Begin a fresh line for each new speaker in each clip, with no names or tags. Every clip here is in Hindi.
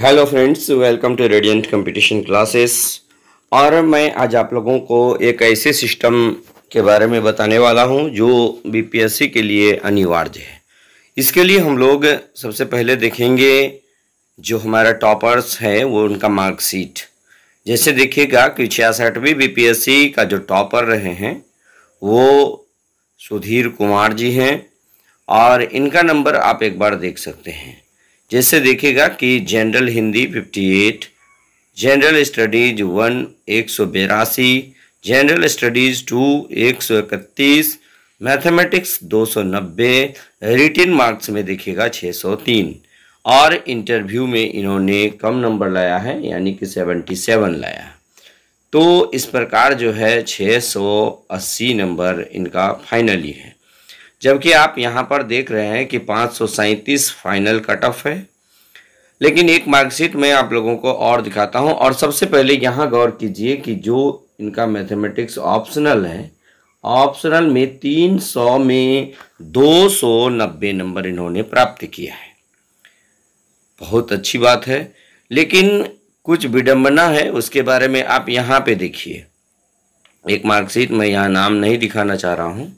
hello friends welcome to radiant competition classes और मैं आज आप लोगों को एक ऐसे सिस्टम के बारे में बताने वाला हूं जो बीपीएससी के लिए अनिवार्य है इसके लिए हम लोग सबसे पहले देखेंगे जो हमारा टॉपर्स है वो उनका मार्कशीट जैसे देखिएगा कि छियासठवीं बीपीएससी का जो टॉपर रहे हैं वो सुधीर कुमार जी हैं और इनका नंबर आप एक बार देख सकते हैं जैसे देखेगा कि general Hindi 58 general studies one एक सौ बेरासी जनरल स्टडीज टू एक सौ इकतीस मैथमेटिक्स दो सौ नब्बे रिटिन मार्क्स में देखिएगा छः सौ तीन और इंटरव्यू में इन्होंने कम नंबर लाया है यानी कि सेवेंटी सेवन लाया है तो इस प्रकार जो है 680 नंबर इनका फाइनली है जबकि आप यहाँ पर देख रहे हैं कि पाँच फाइनल कट ऑफ है लेकिन एक मार्कशीट में आप लोगों को और दिखाता हूँ और सबसे पहले यहाँ गौर कीजिए कि जो इनका मैथमेटिक्स ऑप्शनल है ऑप्शनल में 300 में 290 नंबर इन्होंने प्राप्त किया है बहुत अच्छी बात है लेकिन कुछ विडम्बना है उसके बारे में आप यहाँ पे देखिए एक मार्कशीट में यहाँ नाम नहीं दिखाना चाह रहा हूँ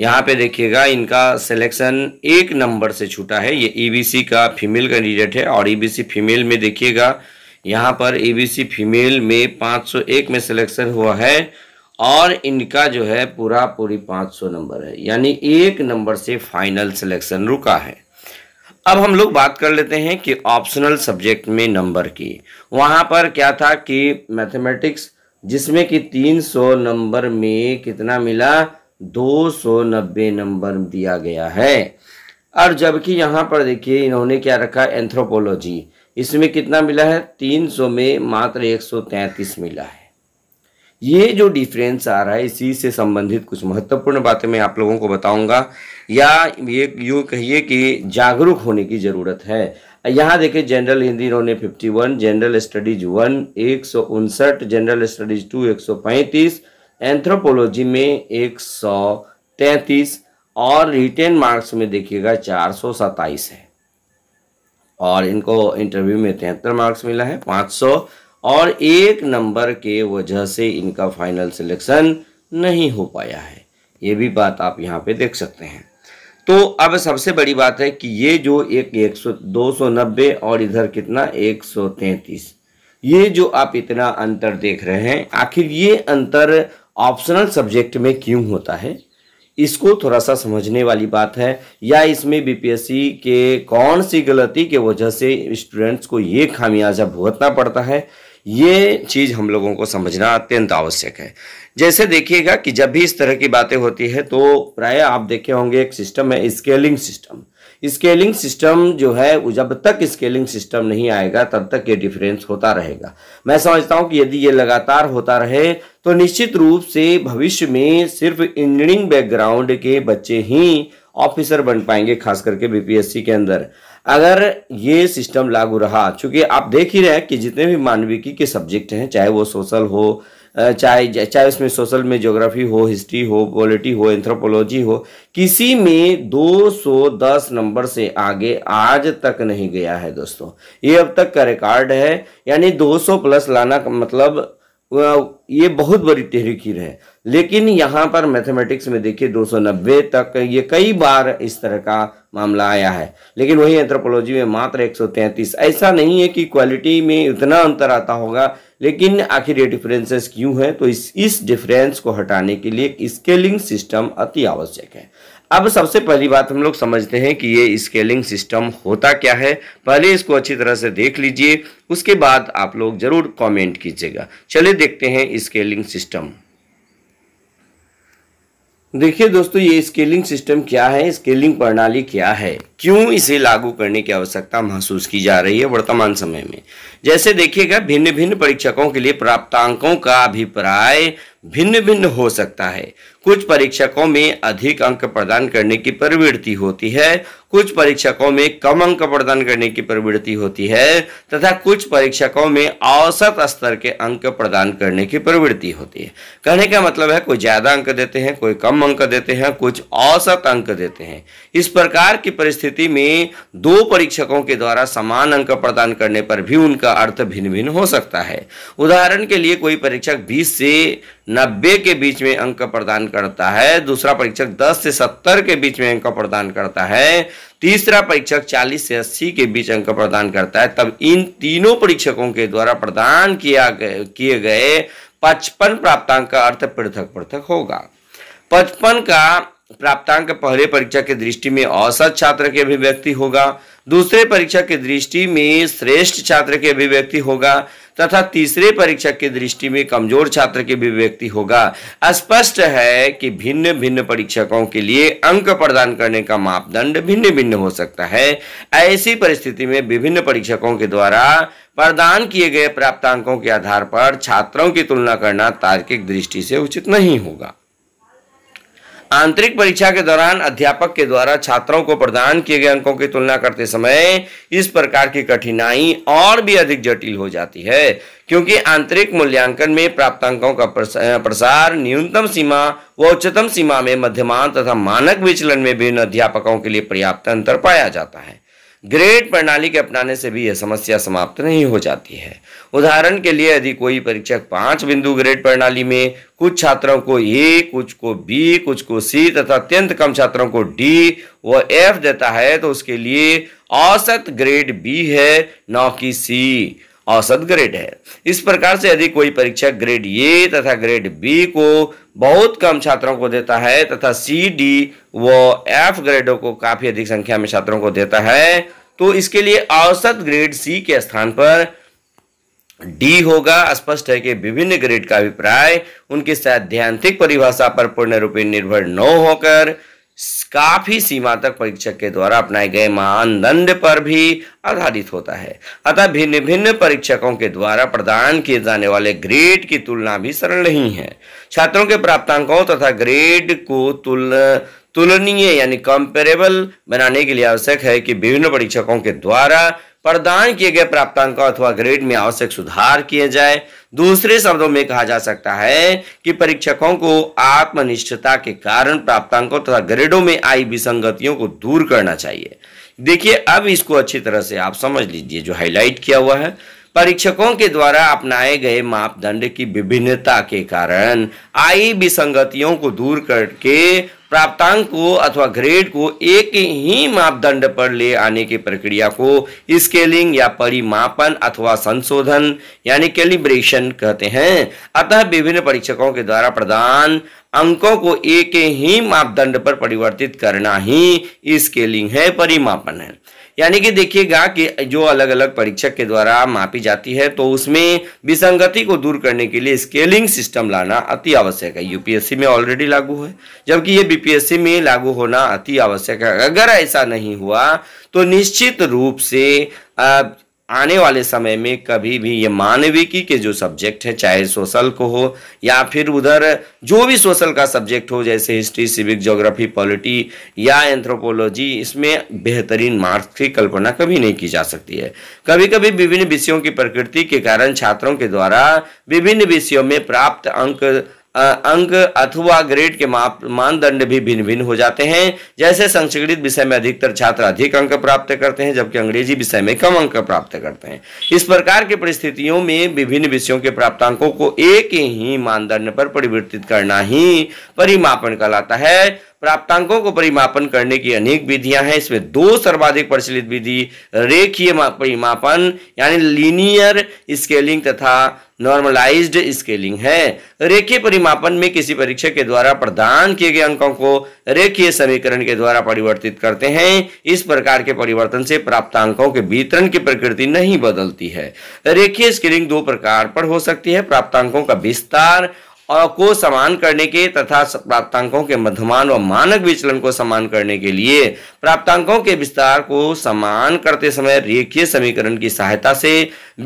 यहाँ पे देखिएगा इनका सिलेक्शन एक नंबर से छूटा है ये ईबीसी e का फीमेल कैंडिडेट है और ईबीसी e फीमेल में देखिएगा यहाँ पर ईबीसी e फीमेल में 501 में सिलेक्शन हुआ है और इनका जो है पूरा पूरी 500 नंबर है यानी एक नंबर से फाइनल सिलेक्शन रुका है अब हम लोग बात कर लेते हैं कि ऑप्शनल सब्जेक्ट में नंबर की वहाँ पर क्या था कि मैथमेटिक्स जिसमें कि 300 नंबर में कितना मिला 290 नंबर दिया गया है और जबकि यहाँ पर देखिए इन्होंने क्या रखा एंथ्रोपोलॉजी इसमें कितना मिला है 300 में मात्र 133 मिला है ये जो डिफरेंस आ रहा है इसी से संबंधित कुछ महत्वपूर्ण बातें मैं आप लोगों को बताऊंगा या ये यूँ कहिए कि जागरूक होने की ज़रूरत है यहाँ देखिए जनरल हिंदी इन्होंने 51 जनरल स्टडीज वन एक जनरल स्टडीज टू एक एंथ्रोपोलॉजी में एक सौ तैतीस और रिटेन मार्क्स में देखिएगा चार सौ सत्ताईस है और इनको इंटरव्यू में तिहत्तर मार्क्स मिला है पाँच सौ और एक नंबर के वजह से इनका फाइनल सिलेक्शन नहीं हो पाया है ये भी बात आप यहाँ पे देख सकते हैं तो अब सबसे बड़ी बात है कि ये जो एक एक सौ दो सौ नब्बे और इधर कितना एक सौ तैंतीस ये जो आप इतना अंतर देख रहे हैं आखिर ये अंतर ऑप्शनल सब्जेक्ट में क्यों होता है इसको थोड़ा सा समझने वाली बात है या इसमें बीपीएससी के कौन सी गलती के वजह से स्टूडेंट्स को ये खामियाजा भुगतना पड़ता है ये चीज़ हम लोगों को समझना अत्यंत आवश्यक है जैसे देखिएगा कि जब भी इस तरह की बातें होती है तो प्राय आप देखे होंगे एक सिस्टम है स्केलिंग सिस्टम स्केलिंग सिस्टम जो है जब तक स्केलिंग सिस्टम नहीं आएगा तब तक ये डिफरेंस होता रहेगा मैं समझता हूँ कि यदि ये लगातार होता रहे तो निश्चित रूप से भविष्य में सिर्फ इंजीनियरिंग बैकग्राउंड के बच्चे ही ऑफिसर बन पाएंगे खास करके बीपीएससी के अंदर अगर ये सिस्टम लागू रहा चूंकि आप देख ही रहे हैं कि जितने भी मानविकी के सब्जेक्ट हैं चाहे वो सोशल हो चाहे चाहे उसमें सोशल में ज्योग्राफी हो हिस्ट्री हो पॉलिटी हो एंथ्रोपोलॉजी हो किसी में 210 नंबर से आगे आज तक नहीं गया है दोस्तों ये अब तक का रिकॉर्ड है यानी 200 प्लस लाना मतलब ये बहुत बड़ी तहरीकीर है लेकिन यहाँ पर मैथमेटिक्स में देखिए 290 तक ये कई बार इस तरह का मामला आया है लेकिन वही एंथ्रोपोलॉजी में मात्र 133 ऐसा नहीं है कि क्वालिटी में उतना अंतर आता होगा लेकिन आखिर ये डिफरेंसेस क्यों हैं तो इस इस डिफरेंस को हटाने के लिए स्केलिंग सिस्टम अति आवश्यक है अब सबसे पहली बात हम लोग समझते हैं कि ये स्केलिंग सिस्टम होता क्या है पहले इसको अच्छी तरह से देख लीजिए उसके बाद आप लोग ज़रूर कमेंट कीजिएगा चलिए देखते हैं स्केलिंग सिस्टम देखिए दोस्तों ये स्केलिंग सिस्टम क्या है स्केलिंग प्रणाली क्या है क्यों इसे लागू करने की आवश्यकता महसूस की जा रही है वर्तमान समय में जैसे देखिएगा भिन्न भिन्न परीक्षकों के लिए प्राप्तांकों का अभिप्राय भिन्न भिन्न हो सकता है कुछ परीक्षकों में अधिक अंक प्रदान करने की प्रवृत्ति होती है कुछ परीक्षकों में कम अंक प्रदान करने की प्रवृत्ति होती है तथा कुछ परीक्षकों में औसत स्तर के अंक प्रदान करने की प्रवृत्ति होती है कहने का मतलब है कोई ज़्यादा अंक देते हैं कोई कम अंक देते हैं कुछ औसत अंक देते हैं इस प्रकार की परिस्थिति में दो परीक्षकों के द्वारा समान अंक प्रदान करने पर भी उनका अर्थ भिन्न भिन्न हो सकता है उदाहरण के लिए कोई परीक्षक बीस से नब्बे के बीच में अंक प्रदान करता है दूसरा परीक्षक दस से सत्तर के बीच में अंक प्रदान करता है तीसरा परीक्षक चालीस से अस्सी के बीच अंक प्रदान करता है तब इन तीनों परीक्षकों के द्वारा प्रदान किया किए गए पचपन प्राप्तांक का अर्थ पृथक पृथक होगा पचपन का प्राप्तांक पहले परीक्षा के दृष्टि में औसत छात्र के अभिव्यक्ति होगा दूसरे परीक्षा के दृष्टि में श्रेष्ठ छात्र के अभिव्यक्ति होगा तथा तीसरे परीक्षक की दृष्टि में कमजोर छात्र के भी व्यक्ति होगा स्पष्ट है कि भिन्न भिन्न परीक्षकों के लिए अंक प्रदान करने का मापदंड भिन्न भिन्न हो सकता है ऐसी परिस्थिति में विभिन्न परीक्षकों के द्वारा प्रदान किए गए प्राप्तांकों के आधार पर छात्रों की तुलना करना तार्किक दृष्टि से उचित नहीं होगा आंतरिक परीक्षा के दौरान अध्यापक के द्वारा छात्रों को प्रदान किए गए अंकों की तुलना करते समय इस प्रकार की कठिनाई और भी अधिक जटिल हो जाती है क्योंकि आंतरिक मूल्यांकन में प्राप्त अंकों का प्रसार न्यूनतम सीमा व उच्चतम सीमा में मध्यमान तथा मानक विचलन में विभिन्न अध्यापकों के लिए पर्याप्त अंतर पाया जाता है ग्रेड प्रणाली के अपनाने से भी यह समस्या समाप्त नहीं हो जाती है उदाहरण के लिए यदि कोई परीक्षक पांच बिंदु ग्रेड प्रणाली में कुछ छात्रों को ए कुछ को बी कुछ को सी तथा अत्यंत कम छात्रों को डी व एफ देता है तो उसके लिए औसत ग्रेड बी है न की सी औसत ग्रेड है इस प्रकार से यदि कोई परीक्षक ग्रेड ए तथा ग्रेड बी को बहुत कम छात्रों को देता है तथा सी डी व एफ ग्रेडों को काफ़ी अधिक संख्या में छात्रों को देता है तो इसके लिए औसत ग्रेड सी के स्थान पर डी होगा स्पष्ट है कि विभिन्न ग्रेड का अभिप्राय उनकी सैद्धांतिक परिभाषा पर पूर्ण रूप निर्भर न होकर काफी सीमा तक परीक्षक के द्वारा अपनाए गए मानदंड पर भी आधारित होता है अतः भिन्न भिन्न परीक्षकों के द्वारा प्रदान किए जाने वाले ग्रेड की तुलना भी सरल नहीं है छात्रों के प्राप्तांकों तथा ग्रेड को तुल तुलनीय यानी कंपेरेबल बनाने के लिए आवश्यक है कि विभिन्न परीक्षकों के द्वारा प्रदान किए गए प्राप्तांकों अथवा ग्रेड में आवश्यक सुधार किए जाए दूसरे शब्दों में कहा जा सकता है कि परीक्षकों को आत्मनिष्ठता के कारण प्राप्तांकों तथा ग्रेडों में आई विसंगतियों को दूर करना चाहिए देखिए अब इसको अच्छी तरह से आप समझ लीजिए जो हाईलाइट किया हुआ है परीक्षकों के द्वारा अपनाए गए मापदंड की विभिन्नता के कारण आई विसंगतियों को दूर करके प्राप्तांक को अथवा ग्रेड को एक ही मापदंड पर ले आने की प्रक्रिया को स्केलिंग या परिमापन अथवा संशोधन यानी कैलिब्रेशन कहते हैं अतः विभिन्न परीक्षकों के द्वारा प्रदान अंकों को एक ही मापदंड पर परिवर्तित करना ही स्केलिंग है परिमापन है यानी कि देखिएगा कि जो अलग अलग परीक्षक के द्वारा मापी जाती है तो उसमें विसंगति को दूर करने के लिए स्केलिंग सिस्टम लाना अति आवश्यक है यूपीएससी में ऑलरेडी लागू है जबकि ये बीपीएससी में लागू होना अति आवश्यक है अगर ऐसा नहीं हुआ तो निश्चित रूप से आने वाले समय में कभी भी ये मानविकी के जो सब्जेक्ट है चाहे सोशल को हो या फिर उधर जो भी सोशल का सब्जेक्ट हो जैसे हिस्ट्री सिविक ज्योग्राफी पॉलिटी या एंथ्रोपोलॉजी इसमें बेहतरीन मार्क्स की कल्पना कभी नहीं की जा सकती है कभी कभी विभिन्न विषयों की प्रकृति के कारण छात्रों के द्वारा विभिन्न विषयों में प्राप्त अंक अंक अथवा ग्रेड के मानदंड भी भिन्न भिन्न हो जाते हैं जैसे संस्कृत विषय में अधिकतर छात्र अधिक अंक प्राप्त करते हैं जबकि अंग्रेजी विषय में कम अंक प्राप्त करते हैं इस प्रकार की परिस्थितियों में विभिन्न विषयों के प्राप्तांकों को एक ही मानदंड पर परिवर्तित करना ही परिमापन कहलाता है प्राप्तांकों को परिमापन करने की अनेक विधियां हैं इसमें दो सर्वाधिक प्रचलित विधि रेखीय परिमापन यानी लीनियर स्केलिंग तथा नॉर्मलाइज्ड स्केलिंग है रेखीय परिमापन में किसी परीक्षा के द्वारा प्रदान किए गए अंकों को रेखीय समीकरण के द्वारा परिवर्तित करते हैं इस प्रकार के परिवर्तन से प्राप्त अंकों के वितरण की प्रकृति नहीं बदलती है रेखीय स्केलिंग दो प्रकार पर हो सकती है प्राप्त अंकों का विस्तार और को समान करने के तथा प्राप्तांकों के मध्यमान व मानक विचलन को समान करने के लिए प्राप्तांकों के विस्तार को समान करते समय रेखीय समीकरण की सहायता से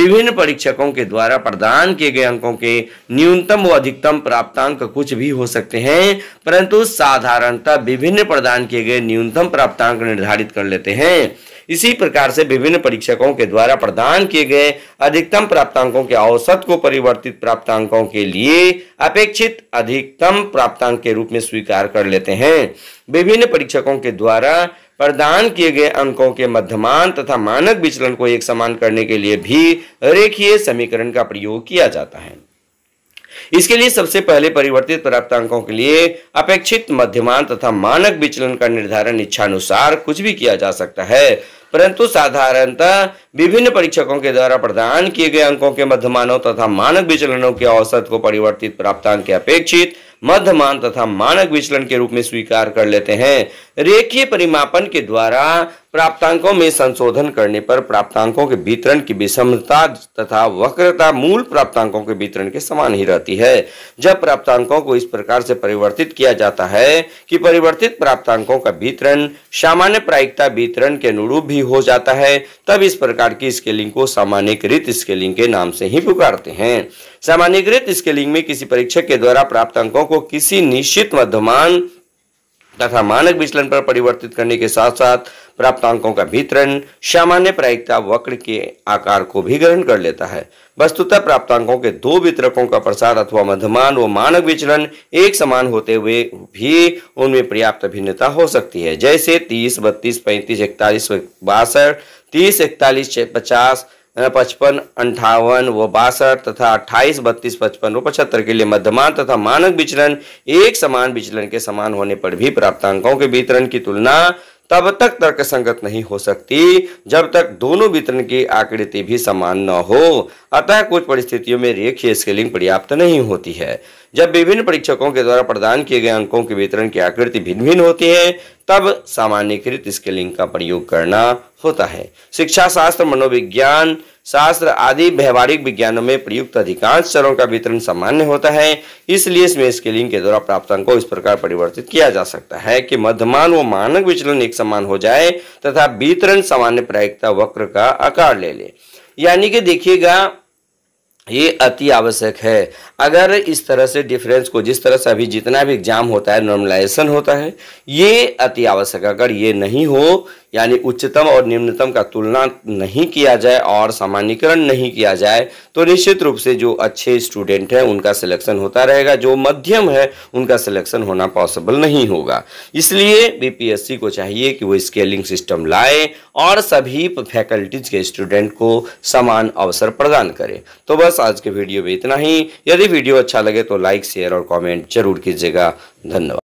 विभिन्न परीक्षकों के द्वारा प्रदान किए गए अंकों के न्यूनतम व अधिकतम प्राप्तांक कुछ भी हो सकते हैं परंतु साधारणतः विभिन्न प्रदान किए गए न्यूनतम प्राप्तांक निर्धारित कर लेते हैं इसी प्रकार से विभिन्न परीक्षकों के द्वारा प्रदान किए गए अधिकतम प्राप्तांकों के औसत को परिवर्तित प्राप्तांकों के लिए अपेक्षित अधिकतम प्राप्तांक के रूप में स्वीकार कर लेते हैं विभिन्न परीक्षकों के द्वारा प्रदान किए गए अंकों के मध्यमान तथा मानक विचलन को एक समान करने के लिए भी रेखीय समीकरण का प्रयोग किया जाता है इसके लिए सबसे पहले परिवर्तित प्राप्त अंकों के लिए अपेक्षित मध्यमान तथा मानक विचलन का निर्धारण इच्छानुसार कुछ भी किया जा सकता है परंतु साधारणतः विभिन्न परीक्षकों के द्वारा प्रदान किए गए अंकों के मध्यमानों तथा मानक विचलनों के औसत को परिवर्तित प्राप्तांक के अपेक्षित मध्यमान तथा मानक विचलन के रूप में स्वीकार कर लेते हैं रेखीय परिमापन के द्वारा प्राप्तांकों में संशोधन करने पर प्राप्तांकों के वितरण की विषमता तथा वक्रता मूल प्राप्तांकों के वितरण के समान ही रहती है जब प्राप्तांकों को इस प्रकार से परिवर्तित किया जाता है कि परिवर्तित प्राप्तांकों का वितरण सामान्य प्रायिकता वितरण के अनुरूप भी हो जाता है तब इस प्रकार की स्केलिंग को सामान्यकृत स्केलिंग के नाम से ही पुकारते हैं सामान्यकृत स्केलिंग में किसी परीक्षक के द्वारा प्राप्तांकों को किसी निश्चित मध्यमान तथा मानक विचलन पर परिवर्तित करने के साथ साथ प्राप्त अंकों का वितरण सामान्य प्रायिकता वक्र के आकार को भी ग्रहण कर लेता है वस्तुतः प्राप्त अंकों के दो वितरकों का प्रसार अथवा मध्यमान व मानक विचलन एक समान होते हुए भी उनमें पर्याप्त भिन्नता हो सकती है जैसे तीस बत्तीस पैंतीस इकतालीस बासठ तीस इकतालीस पचास पचपन अंठावन व बासठ तथा अट्ठाईस बत्तीस पचपन व पचहत्तर के लिए मध्यमान तथा मानक विचलन एक समान विचलन के समान होने पर भी प्राप्तांकों के वितरण की तुलना तब तक तर्क संगत नहीं हो सकती जब तक दोनों वितरण की आकृति भी समान न हो अतः कुछ परिस्थितियों में रेखीय स्केलिंग पर्याप्त नहीं होती है जब विभिन्न परीक्षकों के द्वारा प्रदान किए गए अंकों के वितरण की आकृति भिन्न भिन्न होती है तब सामान्यकृत स्केलिंग का प्रयोग करना होता है शिक्षा शास्त्र मनोविज्ञान शास्त्र आदि व्यवहारिक विज्ञानों में प्रयुक्त अधिकांश चरों का वितरण सामान्य होता है इसलिए इसमें स्केलिंग के द्वारा प्राप्त अंकों को इस प्रकार परिवर्तित किया जा सकता है कि मध्यमान व मानक विचलन एक समान हो जाए तथा वितरण सामान्य प्रायिकता वक्र का आकार ले ले यानी कि देखिएगा ये अति आवश्यक है अगर इस तरह से डिफरेंस को जिस तरह से अभी जितना भी एग्जाम होता है नॉर्मलाइजेशन होता है ये अति आवश्यक अगर ये नहीं हो यानी उच्चतम और निम्नतम का तुलना नहीं किया जाए और सामान्यकरण नहीं किया जाए तो निश्चित रूप से जो अच्छे स्टूडेंट हैं उनका सिलेक्शन होता रहेगा जो मध्यम है उनका सिलेक्शन होना पॉसिबल नहीं होगा इसलिए बी को चाहिए कि वो स्केलिंग सिस्टम लाए और सभी फैकल्टीज के स्टूडेंट को समान अवसर प्रदान करें तो बस आज के वीडियो में इतना ही यदि वीडियो अच्छा लगे तो लाइक शेयर और कॉमेंट जरूर कीजिएगा धन्यवाद